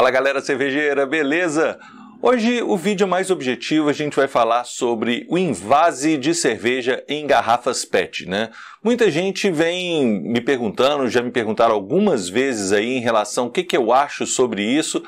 Fala galera cervejeira, beleza? Hoje o vídeo é mais objetivo, a gente vai falar sobre o invase de cerveja em garrafas PET, né? Muita gente vem me perguntando, já me perguntaram algumas vezes aí em relação ao que, que eu acho sobre isso,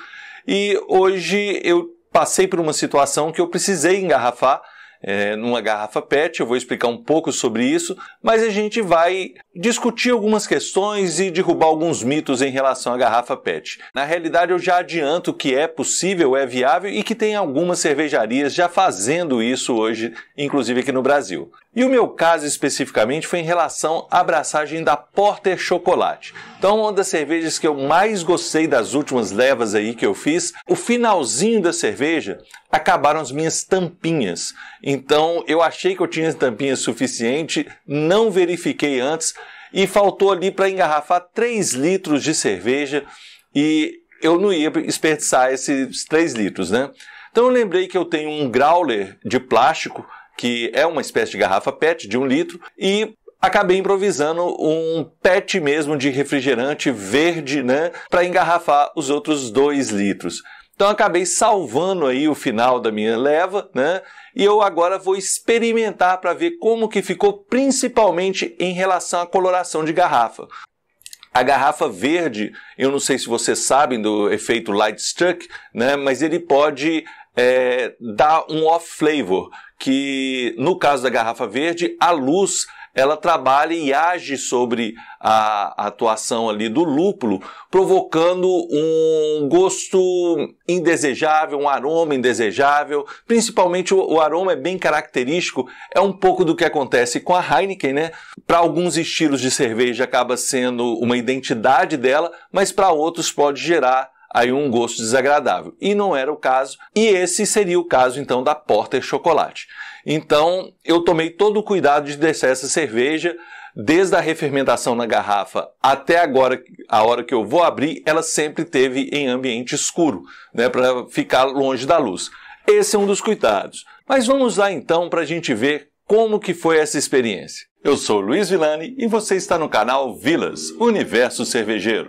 e hoje eu passei por uma situação que eu precisei engarrafar é, numa garrafa PET. Eu vou explicar um pouco sobre isso, mas a gente vai discutir algumas questões e derrubar alguns mitos em relação à garrafa PET. Na realidade, eu já adianto que é possível, é viável e que tem algumas cervejarias já fazendo isso hoje, inclusive aqui no Brasil. E o meu caso especificamente foi em relação à abraçagem da Porter Chocolate. Então, uma das cervejas que eu mais gostei das últimas levas aí que eu fiz, o finalzinho da cerveja acabaram as minhas tampinhas. Então, eu achei que eu tinha tampinha suficiente, não verifiquei antes e faltou ali para engarrafar 3 litros de cerveja e eu não ia desperdiçar esses 3 litros, né? Então, eu lembrei que eu tenho um growler de plástico que é uma espécie de garrafa PET de um litro, e acabei improvisando um PET mesmo de refrigerante verde, né, para engarrafar os outros dois litros. Então acabei salvando aí o final da minha leva, né? E eu agora vou experimentar para ver como que ficou, principalmente em relação à coloração de garrafa. A garrafa verde, eu não sei se vocês sabem do efeito Lightstruck, né? Mas ele pode é, dá um off flavor, que no caso da garrafa verde, a luz ela trabalha e age sobre a atuação ali do lúpulo, provocando um gosto indesejável, um aroma indesejável. Principalmente o, aroma é bem característico, é um pouco do que acontece com a Heineken, né? Para alguns estilos de cerveja acaba sendo uma identidade dela, mas para outros pode gerar aí um gosto desagradável. E não era o caso, e esse seria o caso então da Porter Chocolate. Então eu tomei todo o cuidado de deixar essa cerveja desde a refermentação na garrafa até agora, a hora que eu vou abrir, ela sempre teve em ambiente escuro, né, para ficar longe da luz. Esse é um dos cuidados. Mas vamos lá então para a gente ver como que foi essa experiência. Eu sou Luiz Villani e você está no canal Vilas Universo Cervejeiro.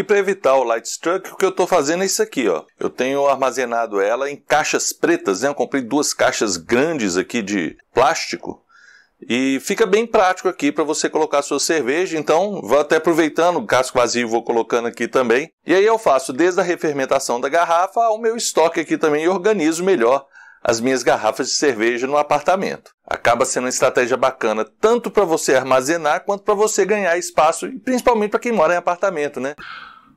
E para evitar o light struck, o que eu estou fazendo é isso aqui. Ó. Eu tenho armazenado ela em caixas pretas. Né? Eu comprei duas caixas grandes aqui de plástico. E fica bem prático aqui para você colocar sua cerveja, então vou até aproveitando o casco vazio vou colocando aqui também. E aí eu faço desde a refermentação da garrafa ao meu estoque aqui também e organizo melhor as minhas garrafas de cerveja no apartamento. Acaba sendo uma estratégia bacana tanto para você armazenar quanto para você ganhar espaço e principalmente para quem mora em apartamento, né?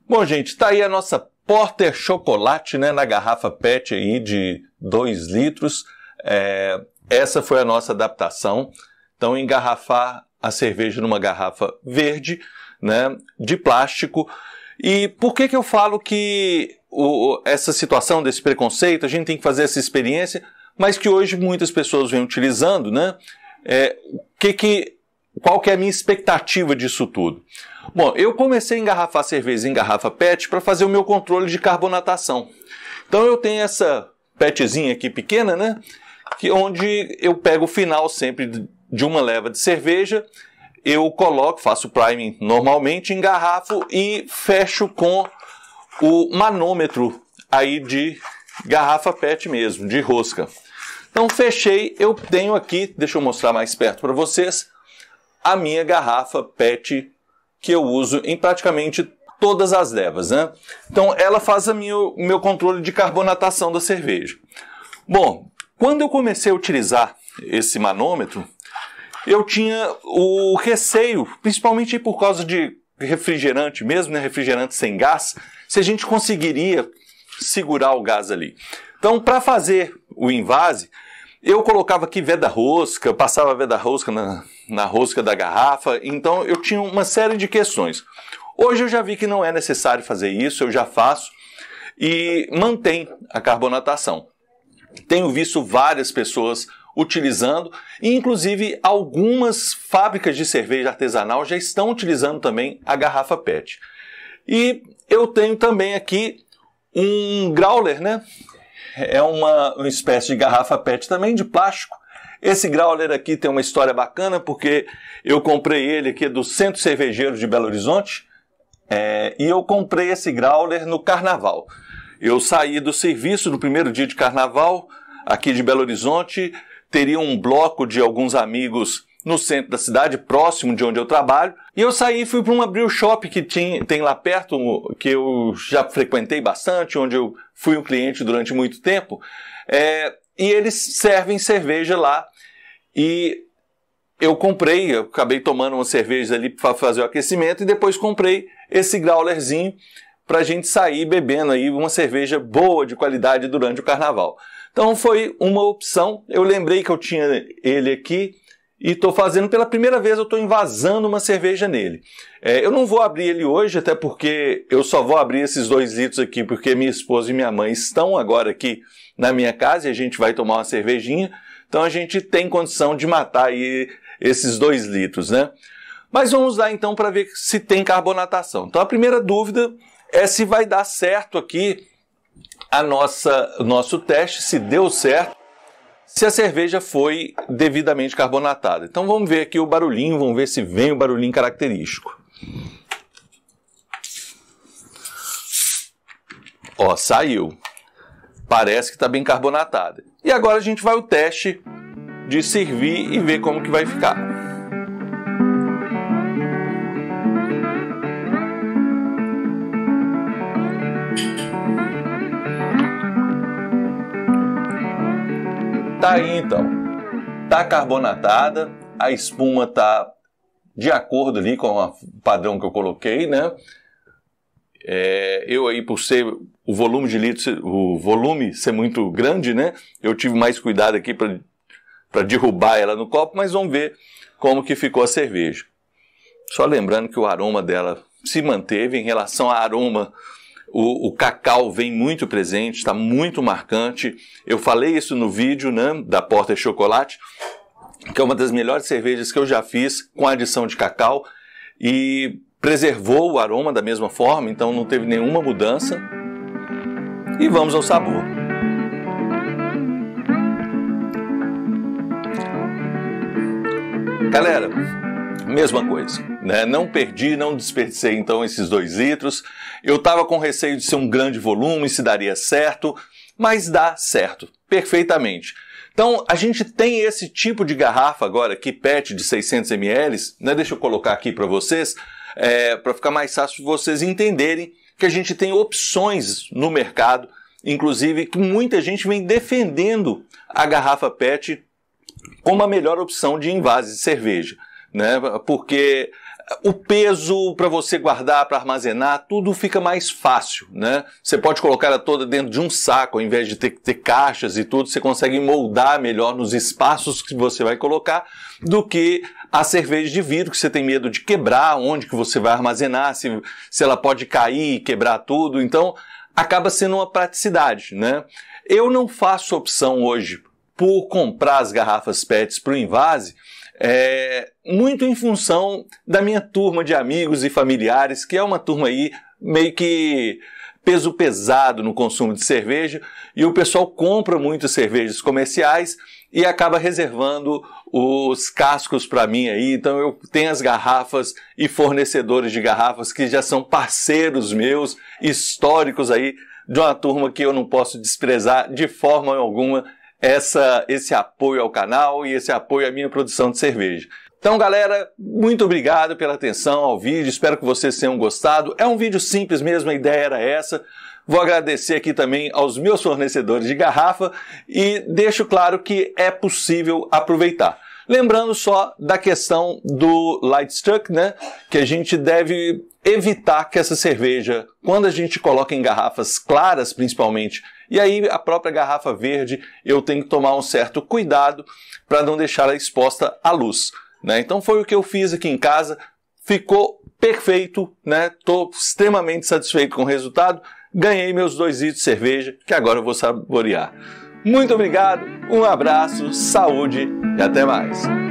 Bom, gente, tá aí a nossa Porter Chocolate, né, na garrafa PET aí de 2 litros. É, essa foi a nossa adaptação. Então, engarrafar a cerveja numa garrafa verde, né, de plástico e por que, que eu falo que o, essa situação desse preconceito, a gente tem que fazer essa experiência, mas que hoje muitas pessoas vêm utilizando, né? É, que que, qual que é a minha expectativa disso tudo? Bom, eu comecei a engarrafar cerveja em garrafa PET para fazer o meu controle de carbonatação. Então eu tenho essa petzinha aqui pequena, né? Que onde eu pego o final sempre de uma leva de cerveja eu coloco, faço o priming normalmente, em garrafa e fecho com o manômetro aí de garrafa PET mesmo, de rosca. Então fechei, eu tenho aqui, deixa eu mostrar mais perto para vocês, a minha garrafa PET que eu uso em praticamente todas as levas, né? Então ela faz o meu, meu controle de carbonatação da cerveja. Bom, quando eu comecei a utilizar esse manômetro, eu tinha o receio, principalmente por causa de refrigerante mesmo, né? refrigerante sem gás, se a gente conseguiria segurar o gás ali. Então, para fazer o invase, eu colocava aqui veda rosca, passava veda rosca na, na rosca da garrafa, então eu tinha uma série de questões. Hoje eu já vi que não é necessário fazer isso, eu já faço e mantém a carbonatação. Tenho visto várias pessoas utilizando, e inclusive algumas fábricas de cerveja artesanal já estão utilizando também a garrafa PET. E eu tenho também aqui um growler, né? É uma, uma espécie de garrafa PET também de plástico. Esse growler aqui tem uma história bacana porque eu comprei ele aqui do Centro Cervejeiro de Belo Horizonte é, e eu comprei esse growler no Carnaval. Eu saí do serviço no primeiro dia de Carnaval aqui de Belo Horizonte, teria um bloco de alguns amigos no centro da cidade, próximo de onde eu trabalho. E eu saí e fui para um abril shop que tinha, tem lá perto, que eu já frequentei bastante, onde eu fui um cliente durante muito tempo. É, e eles servem cerveja lá. E eu comprei, eu acabei tomando uma cerveja ali para fazer o aquecimento e depois comprei esse graulerzinho para a gente sair bebendo aí uma cerveja boa de qualidade durante o carnaval. Então foi uma opção. Eu lembrei que eu tinha ele aqui e estou fazendo pela primeira vez, eu estou invasando uma cerveja nele. É, eu não vou abrir ele hoje, até porque eu só vou abrir esses dois litros aqui, porque minha esposa e minha mãe estão agora aqui na minha casa e a gente vai tomar uma cervejinha. Então a gente tem condição de matar aí esses dois litros, né? Mas vamos lá então para ver se tem carbonatação. Então a primeira dúvida é se vai dar certo aqui a nossa nosso teste se deu certo, se a cerveja foi devidamente carbonatada. Então vamos ver aqui o barulhinho, vamos ver se vem o barulhinho característico. Ó, saiu. Parece que está bem carbonatada. E agora a gente vai o teste de servir e ver como que vai ficar. Tá aí então. Tá carbonatada, a espuma tá de acordo ali com o padrão que eu coloquei, né? É, eu aí por ser o volume de litro, o volume ser muito grande, né? Eu tive mais cuidado aqui para derrubar ela no copo, mas vamos ver como que ficou a cerveja. Só lembrando que o aroma dela se manteve em relação ao aroma o, o cacau vem muito presente, está muito marcante. Eu falei isso no vídeo né, da Porta Chocolate, que é uma das melhores cervejas que eu já fiz com adição de cacau e preservou o aroma da mesma forma, então não teve nenhuma mudança. E vamos ao sabor. Galera, Mesma coisa, né? Não perdi, não desperdicei então esses dois litros. Eu estava com receio de ser um grande volume, se daria certo, mas dá certo, perfeitamente. Então a gente tem esse tipo de garrafa agora aqui, PET de 600 ml, né? Deixa eu colocar aqui para vocês, é, para ficar mais fácil vocês entenderem que a gente tem opções no mercado, inclusive que muita gente vem defendendo a garrafa PET como a melhor opção de envase de cerveja né? Porque o peso para você guardar, para armazenar, tudo fica mais fácil, né? Você pode colocar ela toda dentro de um saco, ao invés de ter ter caixas e tudo, você consegue moldar melhor nos espaços que você vai colocar do que a cerveja de vidro, que você tem medo de quebrar, onde que você vai armazenar, se, se ela pode cair e quebrar tudo. Então, acaba sendo uma praticidade, né? Eu não faço opção hoje por comprar as garrafas PETs para o invase, é, muito em função da minha turma de amigos e familiares, que é uma turma aí meio que peso pesado no consumo de cerveja e o pessoal compra muitas cervejas comerciais e acaba reservando os cascos para mim aí. Então eu tenho as garrafas e fornecedores de garrafas que já são parceiros meus históricos aí de uma turma que eu não posso desprezar de forma alguma essa, esse apoio ao canal e esse apoio à minha produção de cerveja. Então, galera, muito obrigado pela atenção ao vídeo. Espero que vocês tenham gostado. É um vídeo simples mesmo, a ideia era essa. Vou agradecer aqui também aos meus fornecedores de garrafa e deixo claro que é possível aproveitar. Lembrando só da questão do Lightstruck, né? Que a gente deve evitar que essa cerveja, quando a gente coloca em garrafas claras principalmente, e aí a própria garrafa verde, eu tenho que tomar um certo cuidado para não deixar ela exposta à luz. Né? Então foi o que eu fiz aqui em casa, ficou perfeito, né? Tô extremamente satisfeito com o resultado. Ganhei meus dois litros de cerveja, que agora eu vou saborear. Muito obrigado, um abraço, saúde e até mais.